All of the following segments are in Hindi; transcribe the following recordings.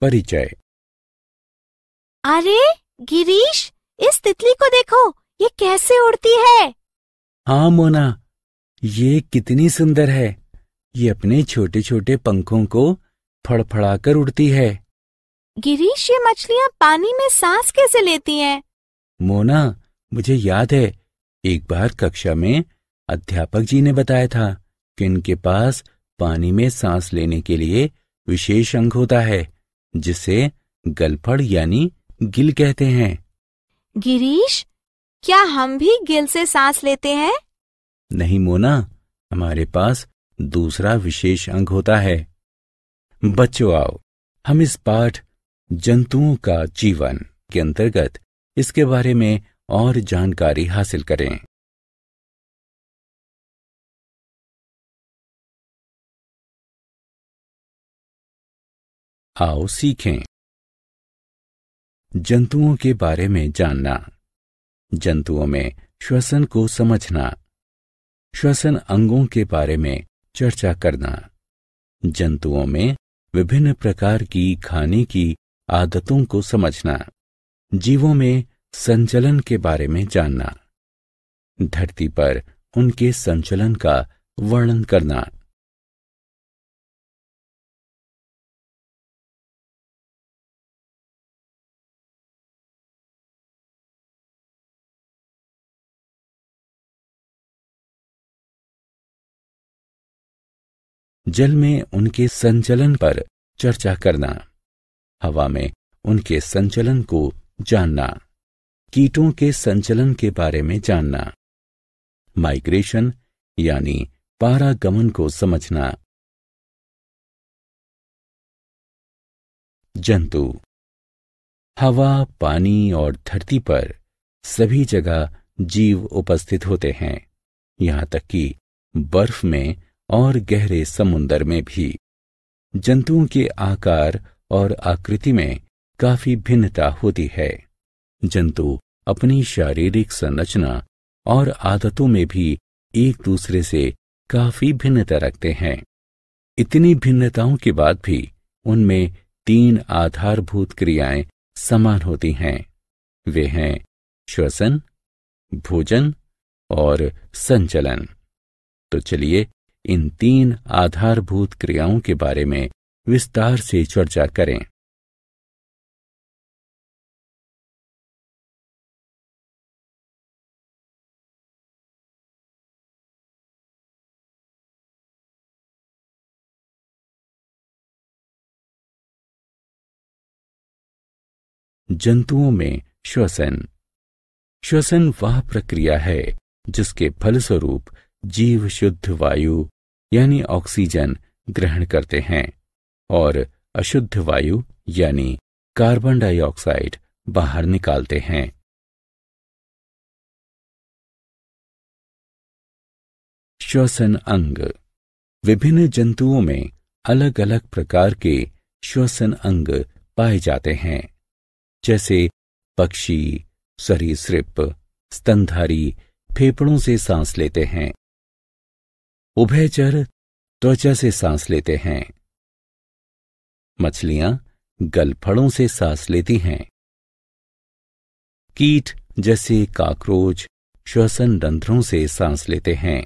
परिचय अरे गिरीश इस तितली को देखो ये कैसे उड़ती है हाँ मोना ये कितनी सुंदर है ये अपने छोटे छोटे पंखों को फड़फड़ाकर उड़ती है गिरीश ये मछलियाँ पानी में सांस कैसे लेती हैं? मोना मुझे याद है एक बार कक्षा में अध्यापक जी ने बताया था कि इनके पास पानी में सांस लेने के लिए विशेष अंग होता है जिसे गलफड़ यानी गिल कहते हैं गिरीश क्या हम भी गिल से सांस लेते हैं नहीं मोना हमारे पास दूसरा विशेष अंग होता है बच्चों आओ हम इस पाठ जंतुओं का जीवन के अंतर्गत इसके बारे में और जानकारी हासिल करें आओ सीखें जंतुओं के बारे में जानना जंतुओं में श्वसन को समझना श्वसन अंगों के बारे में चर्चा करना जंतुओं में विभिन्न प्रकार की खाने की आदतों को समझना जीवों में संचलन के बारे में जानना धरती पर उनके संचलन का वर्णन करना जल में उनके संचलन पर चर्चा करना हवा में उनके संचलन को जानना कीटों के संचलन के बारे में जानना माइग्रेशन यानी पारागमन को समझना जंतु हवा पानी और धरती पर सभी जगह जीव उपस्थित होते हैं यहां तक कि बर्फ में और गहरे समुन्दर में भी जंतुओं के आकार और आकृति में काफी भिन्नता होती है जंतु अपनी शारीरिक संरचना और आदतों में भी एक दूसरे से काफी भिन्नता रखते हैं इतनी भिन्नताओं के बाद भी उनमें तीन आधारभूत क्रियाएं समान होती हैं वे हैं श्वसन भोजन और संचलन तो चलिए इन तीन आधारभूत क्रियाओं के बारे में विस्तार से चर्चा करें जंतुओं में श्वसन श्वसन वह प्रक्रिया है जिसके फलस्वरूप जीव शुद्ध वायु यानी ऑक्सीजन ग्रहण करते हैं और अशुद्ध वायु यानी कार्बन डाइऑक्साइड बाहर निकालते हैं श्वसन अंग विभिन्न जंतुओं में अलग अलग प्रकार के श्वसन अंग पाए जाते हैं जैसे पक्षी सरीसृप स्तनधारी फेफड़ों से सांस लेते हैं उभयचर त्वचा से सांस लेते हैं मछलियां गलफड़ों से सांस लेती हैं कीट जैसे काकरोच श्वसन रंध्रों से सांस लेते हैं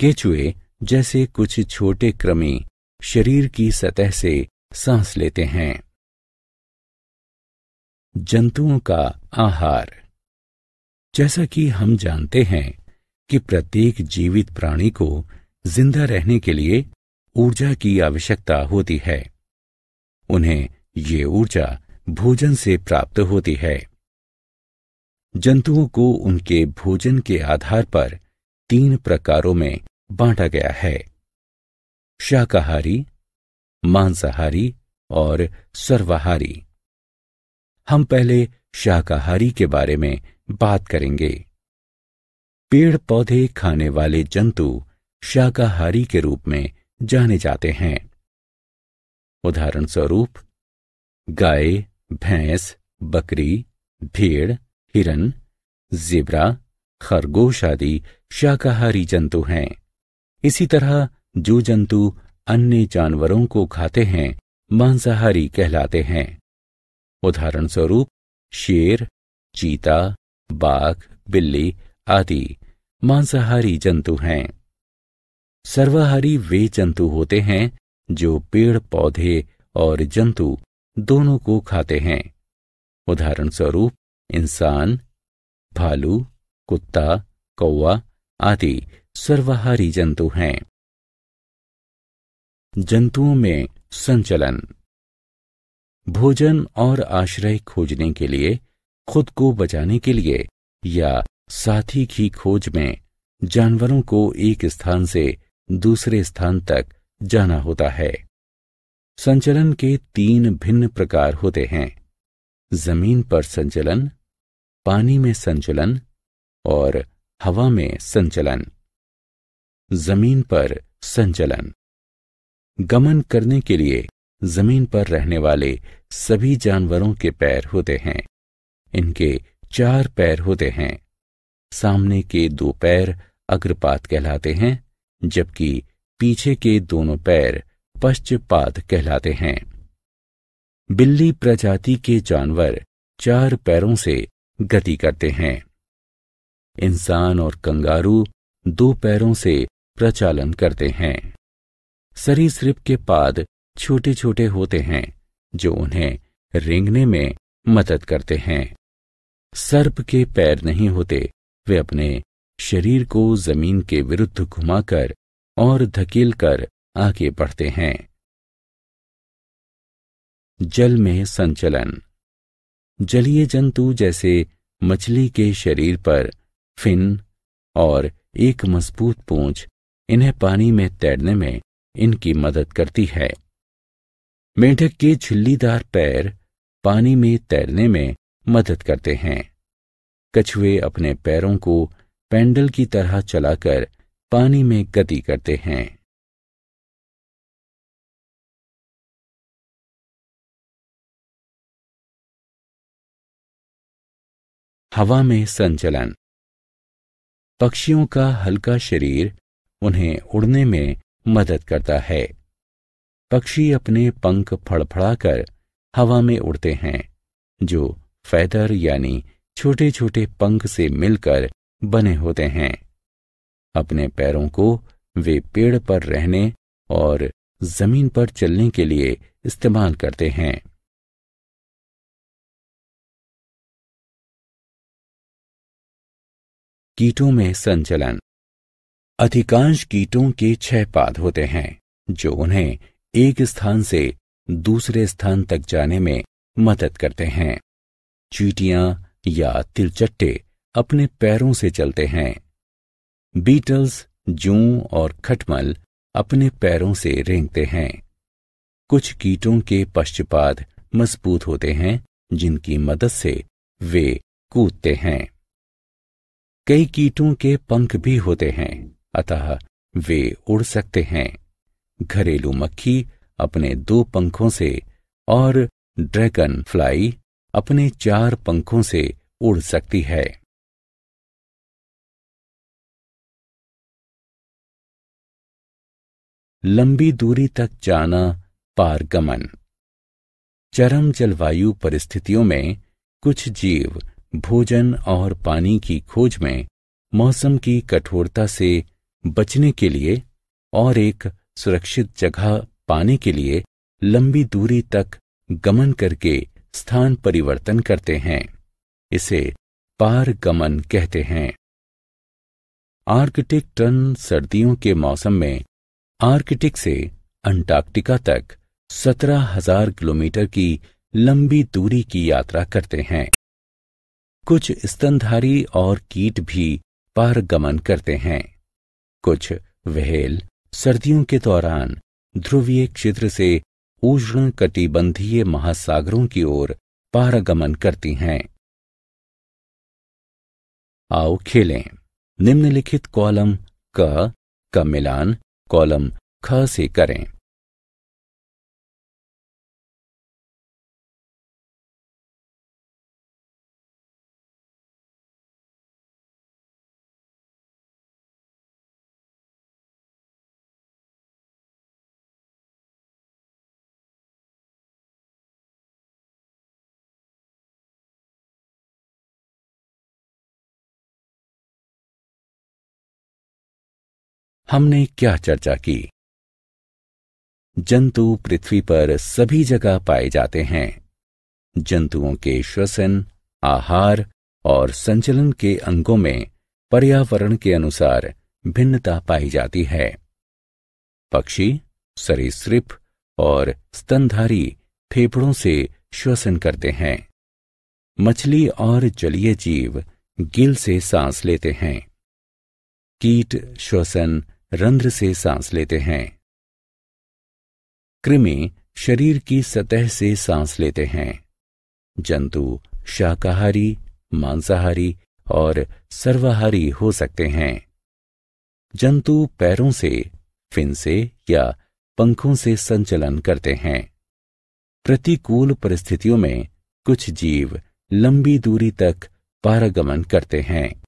केचुए जैसे कुछ छोटे क्रमी शरीर की सतह से सांस लेते हैं जंतुओं का आहार जैसा कि हम जानते हैं कि प्रत्येक जीवित प्राणी को जिंदा रहने के लिए ऊर्जा की आवश्यकता होती है उन्हें ये ऊर्जा भोजन से प्राप्त होती है जंतुओं को उनके भोजन के आधार पर तीन प्रकारों में बांटा गया है शाकाहारी मांसाहारी और सर्वाहारी हम पहले शाकाहारी के बारे में बात करेंगे पेड़ पौधे खाने वाले जंतु शाकाहारी के रूप में जाने जाते हैं उदाहरण स्वरूप गाय भैंस बकरी भेड़ हिरन जिब्रा खरगोश आदि शाकाहारी जंतु हैं इसी तरह जो जंतु अन्य जानवरों को खाते हैं मांसाहारी कहलाते हैं उदाहरण स्वरूप शेर चीता बाघ बिल्ली आदि मांसाहारी जंतु हैं सर्वाहारी वे जंतु होते हैं जो पेड़ पौधे और जंतु दोनों को खाते हैं उदाहरण स्वरूप इंसान भालू कुत्ता कौवा आदि सर्वाहारी जंतु हैं जंतुओं में संचलन भोजन और आश्रय खोजने के लिए खुद को बचाने के लिए या साथी की खोज में जानवरों को एक स्थान से दूसरे स्थान तक जाना होता है संचलन के तीन भिन्न प्रकार होते हैं जमीन पर संचलन पानी में संचलन और हवा में संचलन जमीन पर संचलन गमन करने के लिए जमीन पर रहने वाले सभी जानवरों के पैर होते हैं इनके चार पैर होते हैं सामने के दो पैर अग्रपात कहलाते हैं जबकि पीछे के दोनों पैर पश्चपात कहलाते हैं बिल्ली प्रजाति के जानवर चार पैरों से गति करते हैं इंसान और कंगारू दो पैरों से प्रचालन करते हैं सरीसृप के पाद छोटे छोटे होते हैं जो उन्हें रेंगने में मदद करते हैं सर्प के पैर नहीं होते वे अपने शरीर को जमीन के विरुद्ध घुमाकर और धकेल कर आगे बढ़ते हैं जल में संचलन जलीय जंतु जैसे मछली के शरीर पर फिन और एक मजबूत पूंछ इन्हें पानी में तैरने में इनकी मदद करती है मेंढक के झिल्लीदार पैर पानी में तैरने में मदद करते हैं कछुए अपने पैरों को पैंडल की तरह चलाकर पानी में गति करते हैं हवा में संचलन पक्षियों का हल्का शरीर उन्हें उड़ने में मदद करता है पक्षी अपने पंख फड़फड़ाकर हवा में उड़ते हैं जो फैदर यानी छोटे छोटे पंख से मिलकर बने होते हैं अपने पैरों को वे पेड़ पर रहने और जमीन पर चलने के लिए इस्तेमाल करते हैं कीटों में संचलन अधिकांश कीटों के छह पाद होते हैं जो उन्हें एक स्थान से दूसरे स्थान तक जाने में मदद करते हैं चीटियां या तिलचट्टे अपने पैरों से चलते हैं बीटल्स जू और खटमल अपने पैरों से रेंगते हैं कुछ कीटों के पश्चपात मजबूत होते हैं जिनकी मदद से वे कूदते हैं कई कीटों के पंख भी होते हैं अतः वे उड़ सकते हैं घरेलू मक्खी अपने दो पंखों से और ड्रैगन फ्लाई अपने चार पंखों से उड़ सकती है लंबी दूरी तक जाना पारगमन चरम जलवायु परिस्थितियों में कुछ जीव भोजन और पानी की खोज में मौसम की कठोरता से बचने के लिए और एक सुरक्षित जगह पाने के लिए लंबी दूरी तक गमन करके स्थान परिवर्तन करते हैं इसे पारगमन कहते हैं आर्कटिक टन सर्दियों के मौसम में आर्कटिक से अंटार्कटिका तक सत्रह हजार किलोमीटर की लंबी दूरी की यात्रा करते हैं कुछ स्तनधारी और कीट भी पारगमन करते हैं कुछ वहेल सर्दियों के दौरान ध्रुवीय क्षेत्र से उष्ण कटिबंधीय महासागरों की ओर पारगमन करती हैं आओ खेलें निम्नलिखित कॉलम क का मिलान कॉलम ख से करें हमने क्या चर्चा की जंतु पृथ्वी पर सभी जगह पाए जाते हैं जंतुओं के श्वसन आहार और संचलन के अंगों में पर्यावरण के अनुसार भिन्नता पाई जाती है पक्षी सरीसृप और स्तनधारी फेफड़ों से श्वसन करते हैं मछली और जलीय जीव गिल से सांस लेते हैं कीट श्वसन रंध्र से सांस लेते हैं कृमि शरीर की सतह से सांस लेते हैं जंतु शाकाहारी मांसाहारी और सर्वाहारी हो सकते हैं जंतु पैरों से फिन से या पंखों से संचलन करते हैं प्रतिकूल परिस्थितियों में कुछ जीव लंबी दूरी तक पारगमन करते हैं